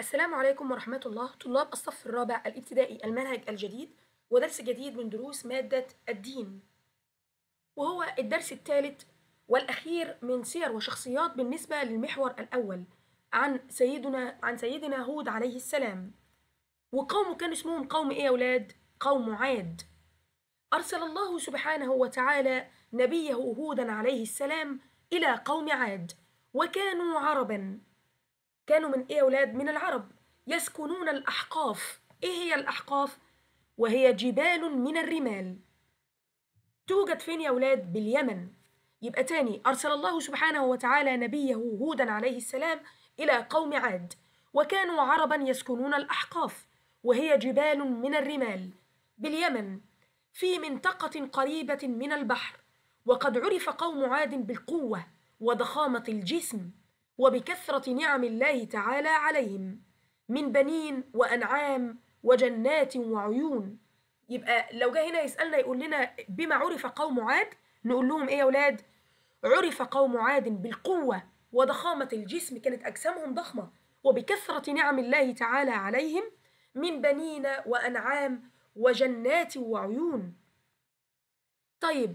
السلام عليكم ورحمة الله طلاب الصف الرابع الابتدائي المنهج الجديد ودرس جديد من دروس مادة الدين وهو الدرس الثالث والأخير من سير وشخصيات بالنسبة للمحور الأول عن سيدنا عن سيدنا هود عليه السلام وقومه كان اسمهم قوم إيه يا أولاد؟ قوم عاد أرسل الله سبحانه وتعالى نبيه هودا عليه السلام إلى قوم عاد وكانوا عرباً كانوا من إيه يا أولاد؟ من العرب يسكنون الأحقاف إيه هي الأحقاف؟ وهي جبال من الرمال توجد فين يا أولاد؟ باليمن يبقى تاني أرسل الله سبحانه وتعالى نبيه هودا عليه السلام إلى قوم عاد وكانوا عربا يسكنون الأحقاف وهي جبال من الرمال باليمن في منطقة قريبة من البحر وقد عرف قوم عاد بالقوة وضخامة الجسم وبكثرة نعم الله تعالى عليهم من بنين وأنعام وجنات وعيون يبقى لو جه هنا يسألنا يقول لنا بما عرف قوم عاد نقول لهم إيه يا أولاد عرف قوم عاد بالقوة وضخامة الجسم كانت أجسامهم ضخمة وبكثرة نعم الله تعالى عليهم من بنين وأنعام وجنات وعيون طيب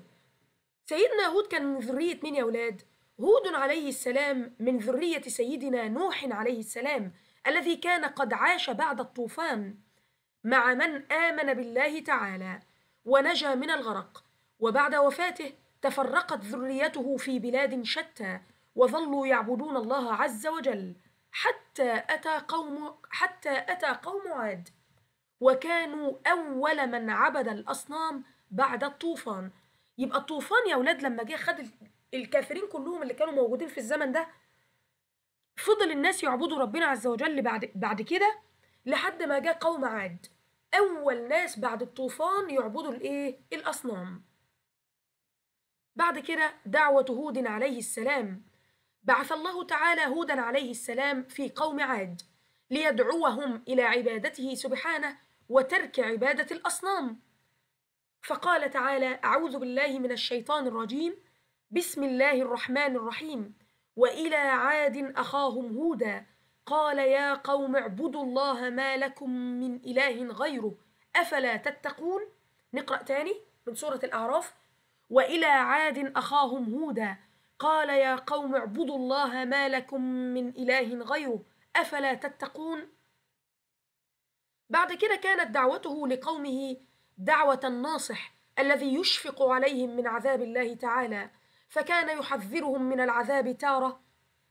سيدنا هود كان من ذرية مين يا أولاد؟ هود عليه السلام من ذرية سيدنا نوح عليه السلام الذي كان قد عاش بعد الطوفان مع من آمن بالله تعالى ونجا من الغرق وبعد وفاته تفرقت ذريته في بلاد شتى وظلوا يعبدون الله عز وجل حتى أتى قوم حتى أتى قوم عاد وكانوا أول من عبد الأصنام بعد الطوفان يبقى الطوفان يا أولاد لما جه خد الكافرين كلهم اللي كانوا موجودين في الزمن ده فضل الناس يعبدوا ربنا عز وجل بعد بعد كده لحد ما جاء قوم عاد اول ناس بعد الطوفان يعبدوا الايه الاصنام بعد كده دعوة هود عليه السلام بعث الله تعالى هودا عليه السلام في قوم عاد ليدعوهم إلى عبادته سبحانه وترك عبادة الأصنام فقال تعالى أعوذ بالله من الشيطان الرجيم بسم الله الرحمن الرحيم والى عاد اخاهم هودا قال يا قوم اعبدوا الله ما لكم من اله غيره افلا تتقون نقرا تاني من سوره الاعراف والى عاد اخاهم هودا قال يا قوم اعبدوا الله ما لكم من اله غيره افلا تتقون بعد كده كانت دعوته لقومه دعوه الناصح الذي يشفق عليهم من عذاب الله تعالى فكان يحذرهم من العذاب تارة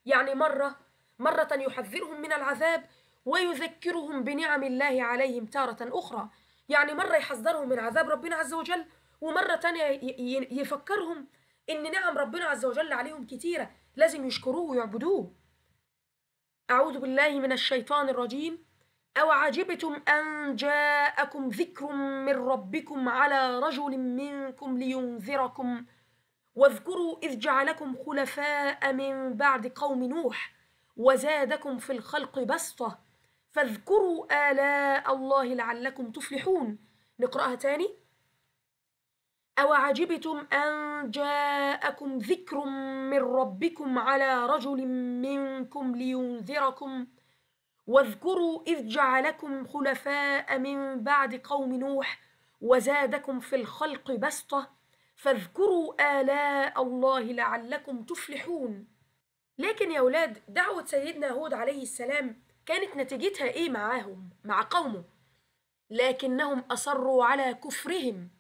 يعني مرة مرة يحذرهم من العذاب ويذكرهم بنعم الله عليهم تارة أخرى يعني مرة يحذرهم من عذاب ربنا عز وجل ومرة تانية يفكرهم إن نعم ربنا عز وجل عليهم كتيرة لازم يشكروه ويعبدوه أعوذ بالله من الشيطان الرجيم أو عجبتم أن جاءكم ذكر من ربكم على رجل منكم لينذركم واذكروا إذ جعلكم خلفاء من بعد قوم نوح وزادكم في الخلق بسطة فاذكروا آلاء الله لعلكم تفلحون نقرأها تاني أو عجبتم أن جاءكم ذكر من ربكم على رجل منكم لينذركم واذكروا إذ جعلكم خلفاء من بعد قوم نوح وزادكم في الخلق بسطة فاذكروا آلاء الله لعلكم تفلحون لكن يا ولاد دعوة سيدنا هود عليه السلام كانت نتيجتها إيه معاهم مع قومه لكنهم أصروا على كفرهم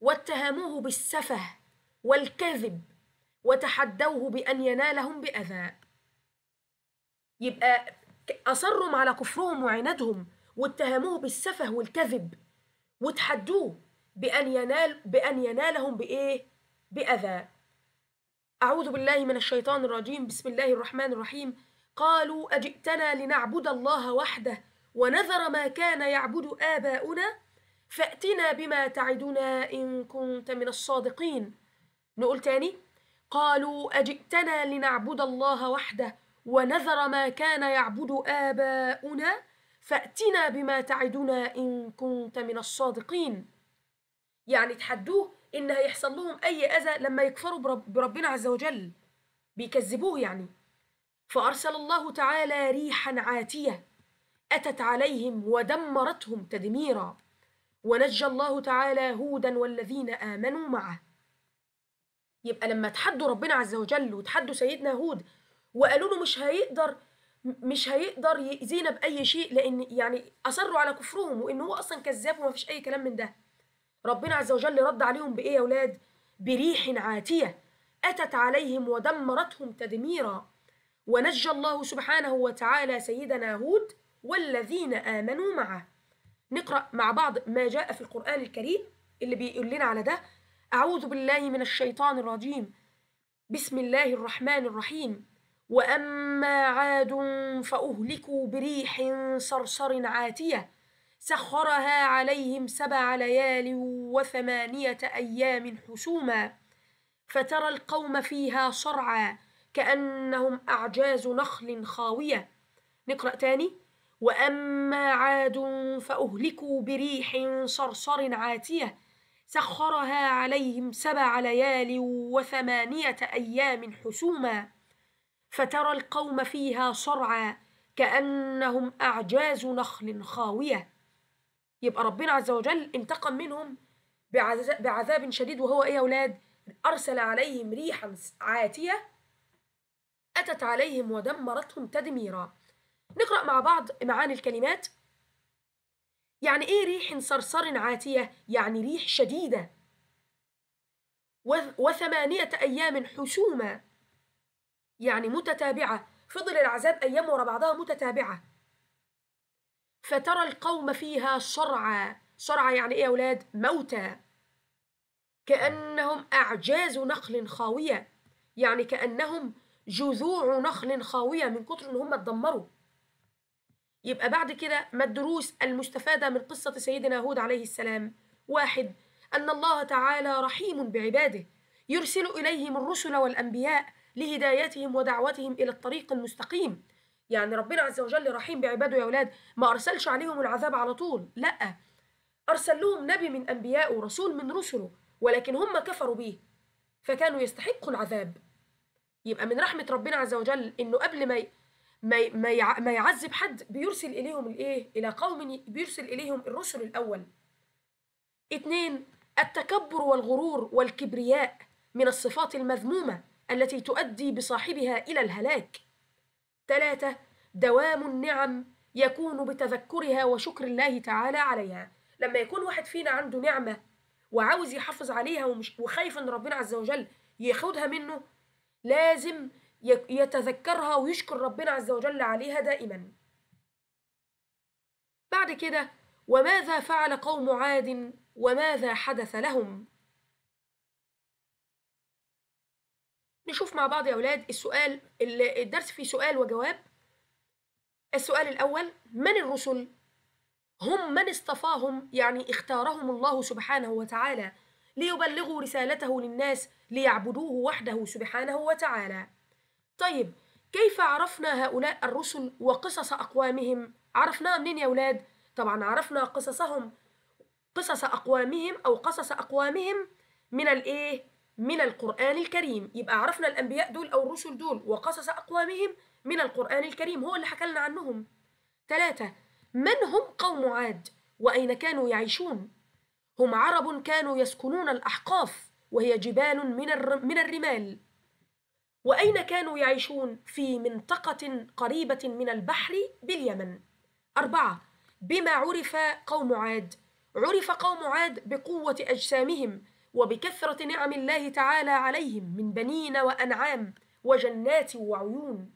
واتهموه بالسفه والكذب وتحدوه بأن ينالهم بأذى يبقى أصروا على كفرهم وعنادهم واتهموه بالسفه والكذب وتحدوه بأن ينال بأن ينالهم بإيه؟ بأذى أعوذ بالله من الشيطان الرجيم بسم الله الرحمن الرحيم قالوا أجئتنا لنعبد الله وحده ونذر ما كان يعبد آباؤنا فأتنا بما تعدنا إن كنت من الصادقين نقول تاني قالوا أجئتنا لنعبد الله وحده ونذر ما كان يعبد آباؤنا فأتنا بما تعدنا إن كنت من الصادقين يعني تحدوه إن هيحصل لهم أي أذى لما يكفروا برب بربنا عز وجل بيكذبوه يعني فأرسل الله تعالى ريحا عاتية أتت عليهم ودمرتهم تدميرا ونجى الله تعالى هودا والذين آمنوا معه يبقى لما تحدوا ربنا عز وجل وتحدوا سيدنا هود وقالوا له مش هيقدر مش هيقدر يأذينا بأي شيء لأن يعني أصروا على كفرهم وإن هو أصلا كذاب وما فيش أي كلام من ده ربنا عز وجل رد عليهم بإيه يا أولاد؟ بريح عاتية أتت عليهم ودمرتهم تدميرا ونجى الله سبحانه وتعالى سيدنا هود والذين آمنوا معه نقرأ مع بعض ما جاء في القرآن الكريم اللي بيقول لنا على ده أعوذ بالله من الشيطان الرجيم بسم الله الرحمن الرحيم وأما عاد فأهلكوا بريح صرصر عاتية سخرها عليهم سبع ليال وثمانية أيام حسوما فترى القوم فيها صرعى كأنهم أعجاز نخل خاوية نقرأ تاني وأما عاد فأهلكوا بريح صرصر عاتية سخرها عليهم سبع ليال وثمانية أيام حسوما فترى القوم فيها صرعى كأنهم أعجاز نخل خاوية يبقى ربنا عز وجل انتقم منهم بعذاب شديد وهو ايه يا اولاد ارسل عليهم ريحا عاتيه اتت عليهم ودمرتهم تدميرا نقرا مع بعض معاني الكلمات يعني ايه ريح صرصر عاتيه يعني ريح شديده وثمانيه ايام حسوما يعني متتابعه فضل العذاب ايام ورا بعضها متتابعه فترى القوم فيها صرعى صرعى يعني إيه يا أولاد موتى كأنهم أعجاز نخل خاوية يعني كأنهم جذوع نخل خاوية من كتر إن هم اتدمروا يبقى بعد كده ما الدروس المستفادة من قصة سيدنا هود عليه السلام واحد أن الله تعالى رحيم بعباده يرسل إليهم الرسل والأنبياء لهدايتهم ودعوتهم إلى الطريق المستقيم يعني ربنا عز وجل رحيم بعباده يا أولاد ما أرسلش عليهم العذاب على طول لأ أرسل لهم نبي من أنبيائه ورسول من رسله ولكن هم كفروا بيه فكانوا يستحقوا العذاب يبقى من رحمة ربنا عز وجل إنه قبل ما ما ما يعذب حد بيرسل إليهم الإيه؟ إلى قوم بيرسل إليهم الرسل الأول. اتنين التكبر والغرور والكبرياء من الصفات المذمومة التي تؤدي بصاحبها إلى الهلاك. ثلاثة دوام النعم يكون بتذكرها وشكر الله تعالى عليها لما يكون واحد فينا عنده نعمة وعاوز يحافظ عليها ومش وخايف ان ربنا عز وجل ياخدها منه لازم يتذكرها ويشكر ربنا عز وجل عليها دائما بعد كده وماذا فعل قوم عاد وماذا حدث لهم نشوف مع بعض يا أولاد السؤال الدرس فيه سؤال وجواب السؤال الأول من الرسل؟ هم من اصطفاهم يعني اختارهم الله سبحانه وتعالى ليبلغوا رسالته للناس ليعبدوه وحده سبحانه وتعالى طيب كيف عرفنا هؤلاء الرسل وقصص أقوامهم؟ عرفناها منين يا أولاد؟ طبعا عرفنا قصصهم قصص أقوامهم أو قصص أقوامهم من الإيه؟ من القرآن الكريم يبقى عرفنا الأنبياء دول أو الرسل دول وقصص أقوامهم من القرآن الكريم هو اللي حكى لنا عنهم ثلاثة من هم قوم عاد وأين كانوا يعيشون هم عرب كانوا يسكنون الأحقاف وهي جبال من, الر... من الرمال وأين كانوا يعيشون في منطقة قريبة من البحر باليمن أربعة بما عرف قوم عاد عرف قوم عاد بقوة أجسامهم وبكثرة نعم الله تعالى عليهم من بنين وأنعام وجنات وعيون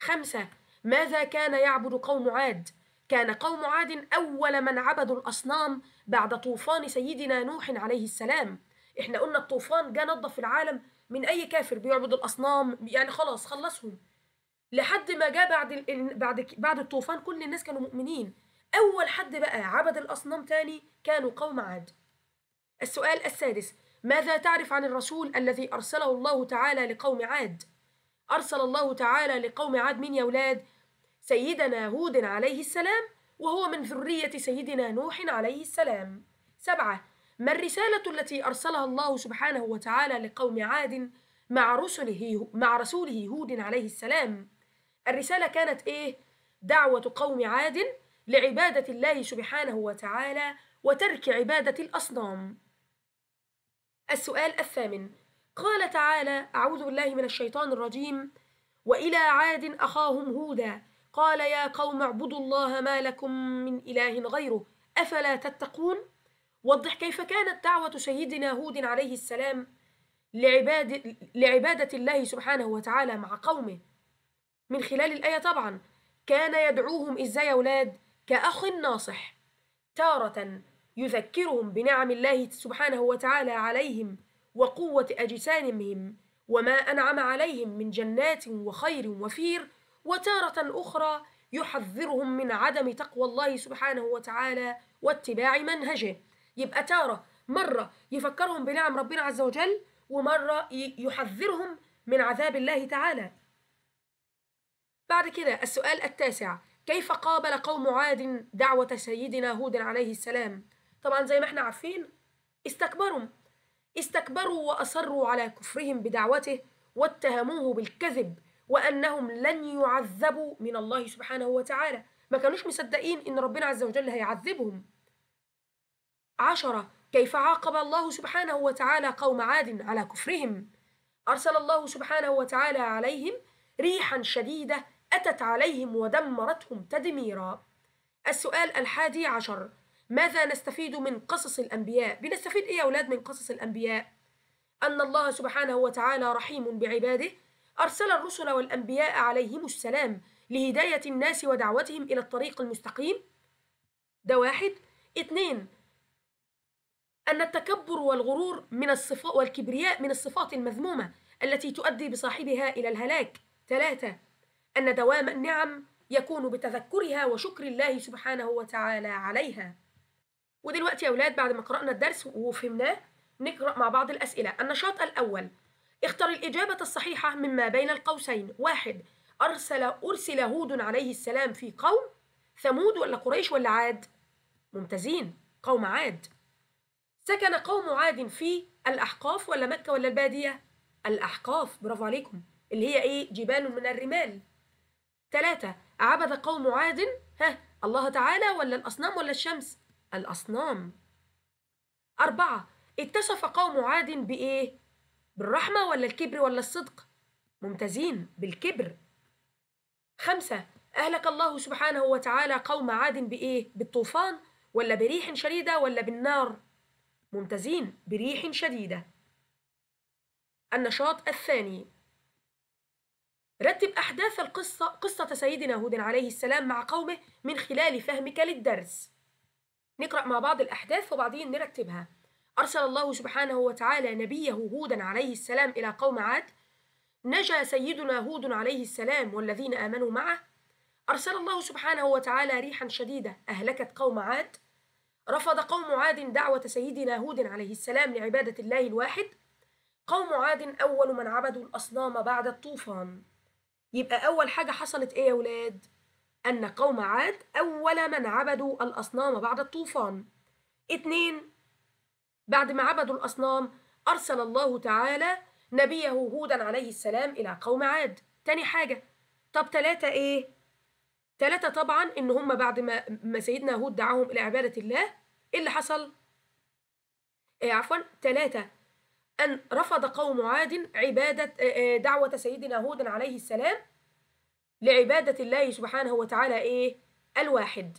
خمسة ماذا كان يعبد قوم عاد؟ كان قوم عاد أول من عبدوا الأصنام بعد طوفان سيدنا نوح عليه السلام إحنا قلنا الطوفان جاء نظف العالم من أي كافر بيعبد الأصنام يعني خلاص خلصهم لحد ما جاء بعد ال... بعد بعد الطوفان كل الناس كانوا مؤمنين أول حد بقى عبد الأصنام تاني كانوا قوم عاد السؤال السادس ماذا تعرف عن الرسول الذي أرسله الله تعالى لقوم عاد؟ أرسل الله تعالى لقوم عاد من يا أولاد؟ سيدنا هود عليه السلام وهو من ذرية سيدنا نوح عليه السلام سبعة ما الرسالة التي أرسلها الله سبحانه وتعالى لقوم عاد مع رسله مع رسوله هود عليه السلام الرسالة كانت إيه؟ دعوة قوم عاد لعبادة الله سبحانه وتعالى وترك عبادة الأصنام السؤال الثامن قال تعالى أعوذ بالله من الشيطان الرجيم وإلى عاد أخاهم هودا قال يا قوم اعبدوا الله ما لكم من إله غيره أفلا تتقون وضح كيف كانت دعوة سيدنا هود عليه السلام لعبادة, لعبادة الله سبحانه وتعالى مع قومه من خلال الآية طبعا كان يدعوهم إزاي يا أولاد كأخ ناصح تارة يذكرهم بنعم الله سبحانه وتعالى عليهم وقوة أجسامهم وما أنعم عليهم من جنات وخير وفير وتارة أخرى يحذرهم من عدم تقوى الله سبحانه وتعالى واتباع منهجه يبقى تارة مرة يفكرهم بنعم ربنا عز وجل ومرة يحذرهم من عذاب الله تعالى بعد كده السؤال التاسع كيف قابل قوم عاد دعوة سيدنا هود عليه السلام طبعا زي ما احنا عارفين استكبروا استكبروا وأصروا على كفرهم بدعوته واتهموه بالكذب وأنهم لن يعذبوا من الله سبحانه وتعالى ما كانوش مصدقين إن ربنا عز وجل هيعذبهم عشرة كيف عاقب الله سبحانه وتعالى قوم عاد على كفرهم أرسل الله سبحانه وتعالى عليهم ريحا شديدة أتت عليهم ودمرتهم تدميرا السؤال الحادي عشر ماذا نستفيد من قصص الأنبياء بنستفيد إيه يا أولاد من قصص الأنبياء أن الله سبحانه وتعالى رحيم بعباده أرسل الرسل والأنبياء عليهم السلام لهداية الناس ودعوتهم إلى الطريق المستقيم ده واحد اثنين أن التكبر والغرور من الصفات والكبرياء من الصفات المذمومة التي تؤدي بصاحبها إلى الهلاك ثلاثة أن دوام النعم يكون بتذكرها وشكر الله سبحانه وتعالى عليها ودلوقتي يا اولاد بعد ما قرأنا الدرس وفهمناه نقرأ مع بعض الأسئلة النشاط الأول اختر الإجابة الصحيحة مما بين القوسين واحد أرسل أرسل هود عليه السلام في قوم ثمود ولا قريش ولا عاد ممتازين قوم عاد سكن قوم عاد في الأحقاف ولا مكة ولا البادية الأحقاف برافو عليكم اللي هي إيه جبال من الرمال ثلاثة عبد قوم عاد ها الله تعالى ولا الأصنام ولا الشمس الأصنام أربعة اتصف قوم عاد بإيه؟ بالرحمة ولا الكبر ولا الصدق؟ ممتازين بالكبر خمسة أهلك الله سبحانه وتعالى قوم عاد بإيه؟ بالطوفان ولا بريح شديدة ولا بالنار؟ ممتازين بريح شديدة النشاط الثاني رتب أحداث القصة قصة سيدنا هود عليه السلام مع قومه من خلال فهمك للدرس نقرأ مع بعض الأحداث وبعدين نرتبها أرسل الله سبحانه وتعالى نبيه هودا عليه السلام إلى قوم عاد نجا سيدنا هود عليه السلام والذين آمنوا معه أرسل الله سبحانه وتعالى ريحا شديدة أهلكت قوم عاد رفض قوم عاد دعوة سيدنا هود عليه السلام لعبادة الله الواحد قوم عاد أول من عبدوا الأصنام بعد الطوفان يبقى أول حاجة حصلت إيه يا ولاد؟ أن قوم عاد أول من عبدوا الأصنام بعد الطوفان اثنين بعد ما عبدوا الأصنام أرسل الله تعالى نبيه هودا عليه السلام إلى قوم عاد تاني حاجة طب تلاتة إيه؟ تلاتة طبعا إن هم بعد ما, ما سيدنا هود دعاهم إلى عبادة الله إيه اللي حصل؟ إيه عفوا تلاتة أن رفض قوم عاد عبادة آه، آه، دعوة سيدنا هود عليه السلام لعبادة الله سبحانه وتعالى إيه؟ الواحد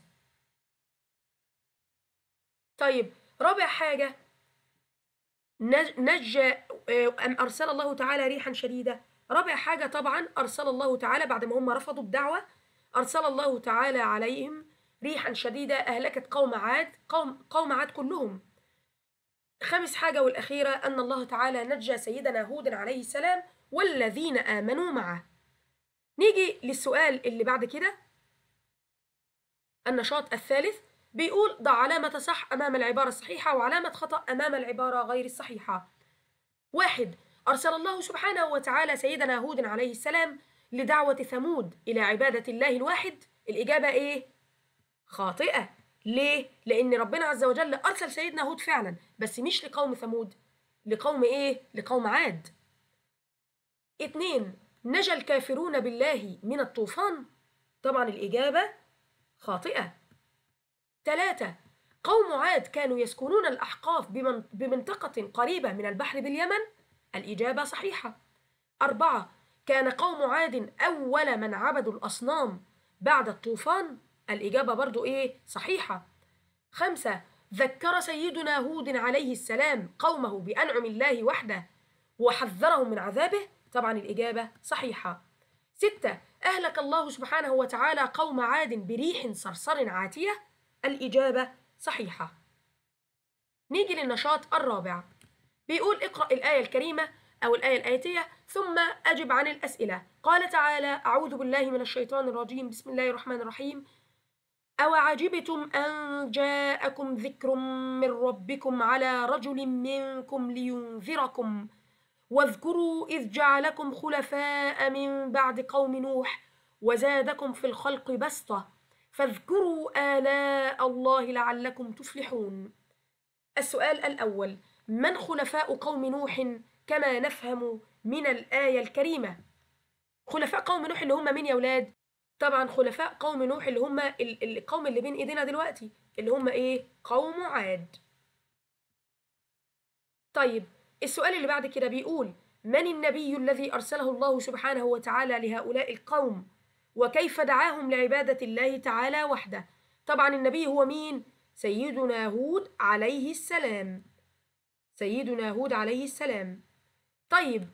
طيب رابع حاجة نجى آه، أم أرسل الله تعالى ريحا شديدة رابع حاجة طبعا أرسل الله تعالى بعد ما هم رفضوا الدعوة أرسل الله تعالى عليهم ريحا شديدة أهلكت قوم عاد قوم, قوم عاد كلهم خامس حاجة والأخيرة أن الله تعالى نجى سيدنا هود عليه السلام والذين آمنوا معه نيجي للسؤال اللي بعد كده النشاط الثالث بيقول ضع علامة صح أمام العبارة الصحيحة وعلامة خطأ أمام العبارة غير الصحيحة واحد أرسل الله سبحانه وتعالى سيدنا هود عليه السلام لدعوة ثمود إلى عبادة الله الواحد الإجابة إيه؟ خاطئة ليه؟ لأن ربنا عز وجل أرسل سيدنا هود فعلا بس مش لقوم ثمود لقوم إيه؟ لقوم عاد اتنين نجا الكافرون بالله من الطوفان طبعا الإجابة خاطئة ثلاثة قوم عاد كانوا يسكنون الأحقاف بمنطقة قريبة من البحر باليمن الإجابة صحيحة أربعة كان قوم عاد أول من عبدوا الأصنام بعد الطوفان الإجابة برضو إيه صحيحة خمسة ذكر سيدنا هود عليه السلام قومه بأنعم الله وحده وحذرهم من عذابه طبعا الإجابة صحيحة ستة أهلك الله سبحانه وتعالى قوم عاد بريح صرصر عاتية الإجابة صحيحة نيجي للنشاط الرابع بيقول اقرأ الآية الكريمة أو الآية الآتية ثم أجب عن الأسئلة قال تعالى أعوذ بالله من الشيطان الرجيم بسم الله الرحمن الرحيم أوعجبتم أن جاءكم ذكر من ربكم على رجل منكم لينذركم واذكروا إذ جعلكم خلفاء من بعد قوم نوح وزادكم في الخلق بسطة فاذكروا آلاء الله لعلكم تفلحون السؤال الأول من خلفاء قوم نوح كما نفهم من الآية الكريمة خلفاء قوم نوح اللي هم مين يا أولاد؟ طبعا خلفاء قوم نوح اللي هم القوم اللي بين إيدينا دلوقتي اللي هم إيه؟ قوم عاد طيب السؤال اللي بعد كده بيقول من النبي الذي أرسله الله سبحانه وتعالى لهؤلاء القوم وكيف دعاهم لعبادة الله تعالى وحده طبعا النبي هو مين سيدنا هود عليه السلام سيدنا هود عليه السلام طيب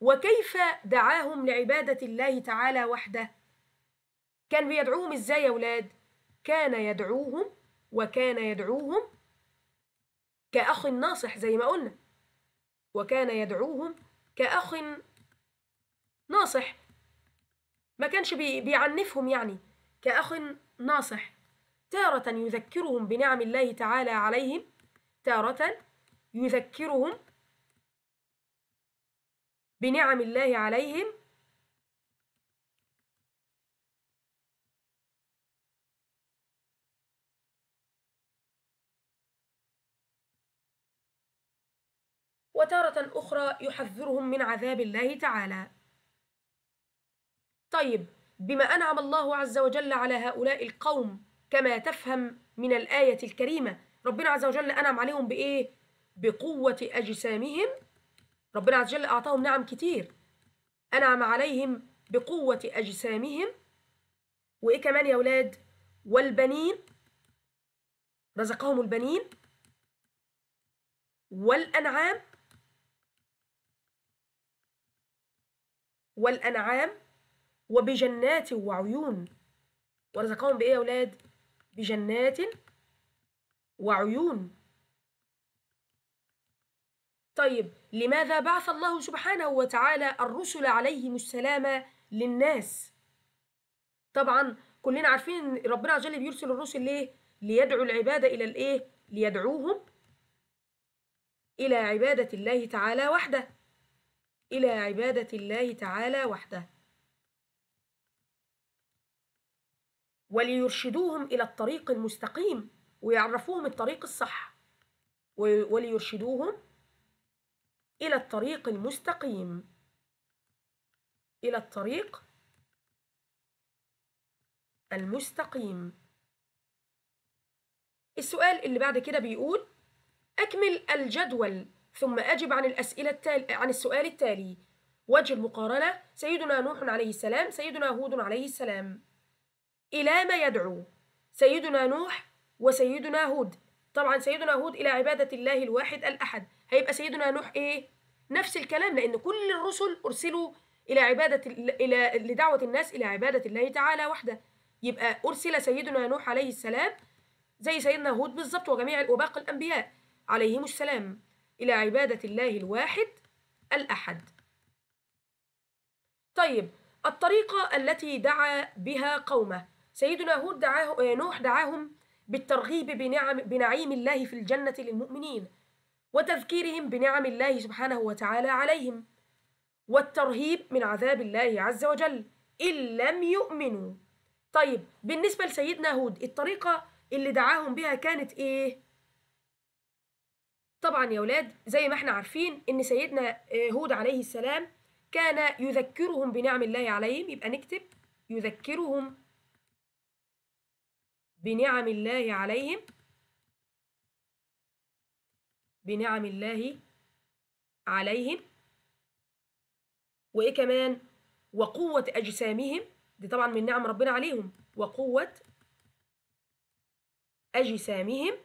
وكيف دعاهم لعبادة الله تعالى وحده كان بيدعوهم ازاي يا ولاد كان يدعوهم وكان يدعوهم كأخ ناصح زي ما قلنا وكان يدعوهم كأخ ناصح ما كانش بي بيعنفهم يعني كأخ ناصح تارة يذكرهم بنعم الله تعالى عليهم تارة يذكرهم بنعم الله عليهم أخرى يحذرهم من عذاب الله تعالى طيب بما أنعم الله عز وجل على هؤلاء القوم كما تفهم من الآية الكريمة ربنا عز وجل أنعم عليهم بإيه؟ بقوة أجسامهم ربنا عز وجل أعطاهم نعم كتير أنعم عليهم بقوة أجسامهم وإيه كمان يا أولاد؟ والبنين رزقهم البنين والأنعام والأنعام وبجنات وعيون ورزقهم بإيه يا أولاد؟ بجنات وعيون طيب لماذا بعث الله سبحانه وتعالى الرسل عليهم السلام للناس؟ طبعا كلنا عارفين ربنا عز وجل بيرسل الرسل ليه؟ ليدعو العباد إلى الإيه؟ ليدعوهم إلى عبادة الله تعالى وحده إلى عبادة الله تعالى وحده وليرشدوهم إلى الطريق المستقيم ويعرفوهم الطريق الصح وليرشدوهم إلى الطريق المستقيم إلى الطريق المستقيم السؤال اللي بعد كده بيقول أكمل الجدول ثم أجب عن الأسئلة التالي عن السؤال التالي وجه المقارنة سيدنا نوح عليه السلام سيدنا هود عليه السلام إلى ما يدعو سيدنا نوح وسيدنا هود طبعا سيدنا هود إلى عبادة الله الواحد الأحد هيبقى سيدنا نوح إيه نفس الكلام لأن كل الرسل أرسلوا إلى عبادة إلى لدعوة الناس إلى عبادة الله تعالى وحده يبقى أرسل سيدنا نوح عليه السلام زي سيدنا هود بالظبط وجميع وباقي الأنبياء عليهم السلام إلى عبادة الله الواحد الأحد طيب الطريقة التي دعا بها قومه سيدنا هود دعاه آه، نوح دعاهم بالترغيب بنعم بنعيم الله في الجنة للمؤمنين وتذكيرهم بنعم الله سبحانه وتعالى عليهم والترهيب من عذاب الله عز وجل إن لم يؤمنوا طيب بالنسبة لسيدنا هود الطريقة اللي دعاهم بها كانت إيه؟ طبعا يا ولاد زي ما احنا عارفين ان سيدنا آه، هود عليه السلام كان يذكرهم بنعم الله عليهم يبقى نكتب يذكرهم بنعم الله عليهم بنعم الله عليهم وايه كمان وقوة اجسامهم دي طبعا من نعم ربنا عليهم وقوة اجسامهم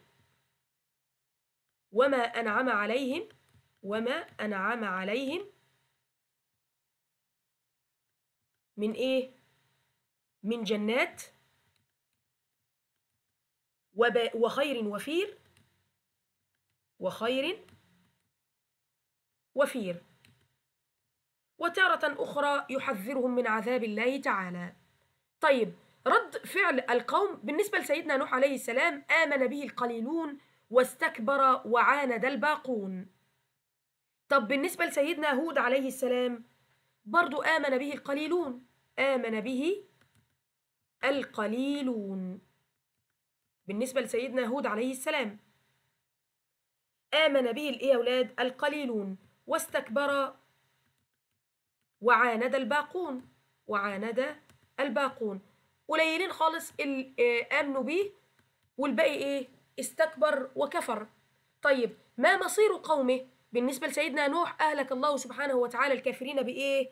وما أنعم عليهم وما أنعم عليهم من إيه؟ من جنات وخير وفير وخير وفير وتارة أخرى يحذرهم من عذاب الله تعالى طيب رد فعل القوم بالنسبة لسيدنا نوح عليه السلام آمن به القليلون واستكبر وعاند الباقون طب بالنسبة لسيدنا هود عليه السلام برضو آمن به القليلون آمن به القليلون بالنسبة لسيدنا هود عليه السلام آمن به الإيه أولاد القليلون واستكبر وعاند الباقون وعاند الباقون قليلين خالص آه، آمنوا به والباقي إيه استكبر وكفر طيب ما مصير قومه بالنسبة لسيدنا نوح أهلك الله سبحانه وتعالى الكافرين بإيه؟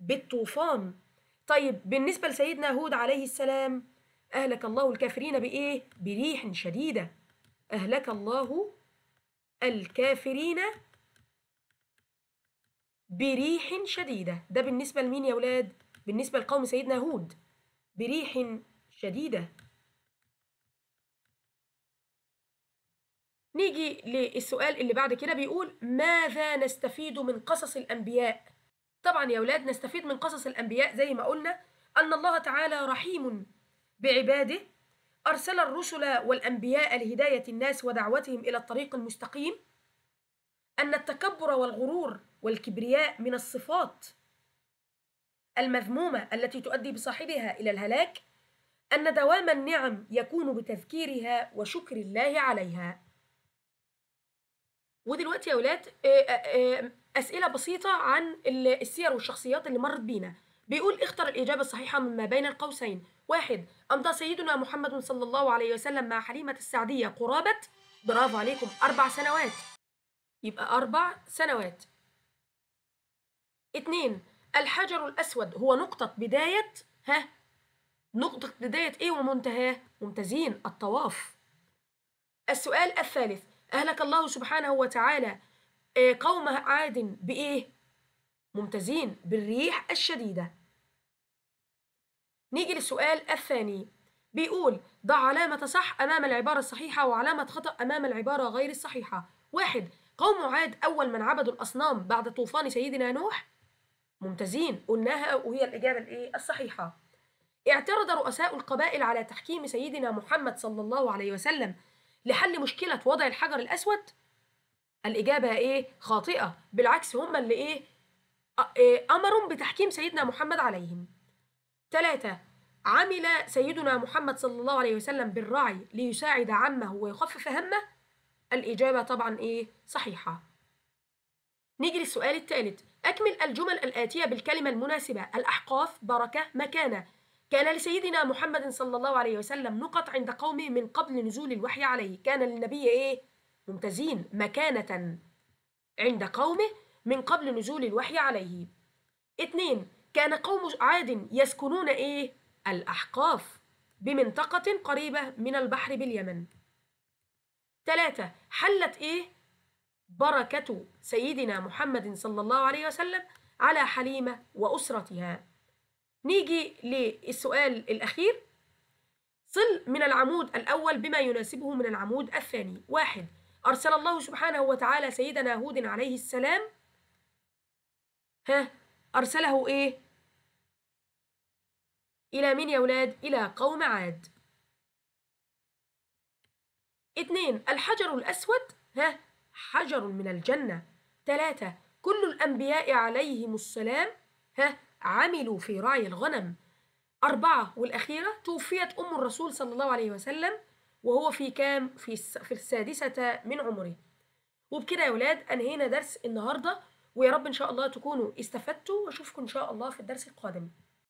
بالطوفان طيب بالنسبة لسيدنا هود عليه السلام أهلك الله الكافرين بإيه؟ بريح شديدة أهلك الله الكافرين بريح شديدة ده بالنسبة لمين يا ولاد؟ بالنسبة لقوم سيدنا هود بريح شديدة نيجي للسؤال اللي بعد كده بيقول ماذا نستفيد من قصص الأنبياء؟ طبعا يا أولاد نستفيد من قصص الأنبياء زي ما قلنا أن الله تعالى رحيم بعباده أرسل الرسل والأنبياء لهداية الناس ودعوتهم إلى الطريق المستقيم أن التكبر والغرور والكبرياء من الصفات المذمومة التي تؤدي بصاحبها إلى الهلاك أن دوام النعم يكون بتذكيرها وشكر الله عليها ودلوقتي يا ولاد آه، آه، آه، اسئله بسيطه عن السير والشخصيات اللي مرت بينا بيقول اختر الاجابه الصحيحه مما بين القوسين واحد امضى سيدنا محمد صلى الله عليه وسلم مع حليمه السعديه قرابه برافو عليكم اربع سنوات يبقى اربع سنوات اتنين الحجر الاسود هو نقطه بدايه ها نقطه بدايه ايه ومنتهاه ممتازين الطواف السؤال الثالث أهلك الله سبحانه وتعالى آه، قوم عاد بإيه؟ ممتازين بالريح الشديدة نيجي للسؤال الثاني بيقول ضع علامة صح أمام العبارة الصحيحة وعلامة خطأ أمام العبارة غير الصحيحة واحد قوم عاد أول من عبدوا الأصنام بعد طوفان سيدنا نوح ممتازين قلناها وهي الإجابة الإيه الصحيحة اعترض رؤساء القبائل على تحكيم سيدنا محمد صلى الله عليه وسلم لحل مشكله وضع الحجر الاسود الاجابه ايه خاطئه بالعكس هم اللي ايه, إيه، امروا بتحكيم سيدنا محمد عليهم ثلاثة عمل سيدنا محمد صلى الله عليه وسلم بالرعي ليساعد عمه ويخفف همه الإجابة طبعا إيه صحيحة نيجي للسؤال الثالث أكمل الجمل الآتية بالكلمة المناسبة الأحقاف بركة مكانة كان لسيدنا محمد صلى الله عليه وسلم نقط عند قومه من قبل نزول الوحي عليه كان للنبي إيه ممتازين مكانة عند قومه من قبل نزول الوحي عليه اثنين كان قوم عاد يسكنون إيه الأحقاف بمنطقة قريبة من البحر باليمن ثلاثة حلت إيه بركة سيدنا محمد صلى الله عليه وسلم على حليمة وأسرتها نيجي للسؤال الأخير صل من العمود الأول بما يناسبه من العمود الثاني واحد أرسل الله سبحانه وتعالى سيدنا هود عليه السلام ها أرسله إيه؟ إلى مين يا ولاد؟ إلى قوم عاد اثنين الحجر الأسود ها حجر من الجنة ثلاثة كل الأنبياء عليهم السلام ها عملوا في رعي الغنم أربعة والأخيرة توفيت أم الرسول صلى الله عليه وسلم وهو في كام في السادسة من عمره وبكده يا ولاد أنهينا درس النهاردة ويا رب إن شاء الله تكونوا استفدتوا وأشوفكم إن شاء الله في الدرس القادم